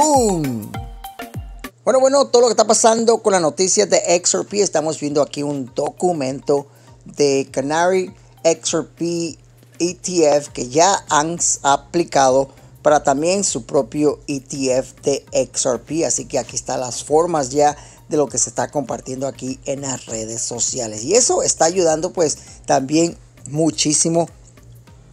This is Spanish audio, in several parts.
¡Boom! Bueno, bueno, todo lo que está pasando con las noticias de XRP, estamos viendo aquí un documento de Canary XRP ETF que ya han aplicado para también su propio ETF de XRP. Así que aquí están las formas ya de lo que se está compartiendo aquí en las redes sociales. Y eso está ayudando pues también muchísimo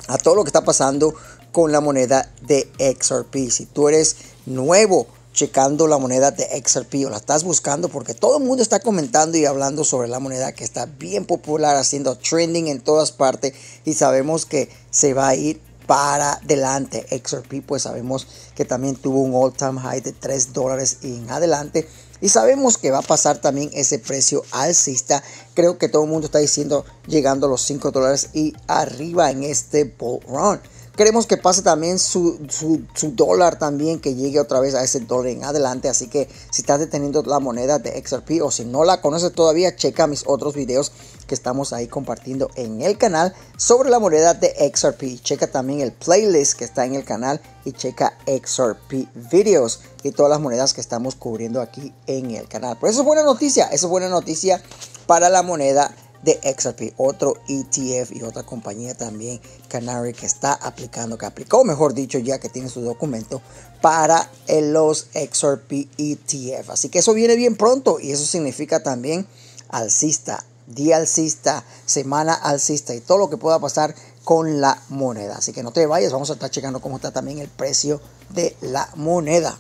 a todo lo que está pasando con la moneda de XRP. Si tú eres nuevo checando la moneda de XRP o la estás buscando porque todo el mundo está comentando y hablando sobre la moneda que está bien popular, haciendo trending en todas partes y sabemos que se va a ir para adelante. XRP pues sabemos que también tuvo un all time high de 3 dólares en adelante y sabemos que va a pasar también ese precio alcista creo que todo el mundo está diciendo llegando a los 5 dólares y arriba en este bull run. Queremos que pase también su, su, su, dólar también, que llegue otra vez a ese dólar en adelante. Así que si estás deteniendo la moneda de XRP o si no la conoces todavía, checa mis otros videos que estamos ahí compartiendo en el canal sobre la moneda de XRP. Checa también el playlist que está en el canal y checa XRP videos y todas las monedas que estamos cubriendo aquí en el canal. Pero eso es buena noticia, eso es buena noticia para la moneda de XRP, otro ETF y otra compañía también Canary que está aplicando, que aplicó, mejor dicho, ya que tiene su documento para eh, los XRP ETF. Así que eso viene bien pronto y eso significa también alcista, día alcista, semana alcista y todo lo que pueda pasar con la moneda. Así que no te vayas, vamos a estar checando cómo está también el precio de la moneda.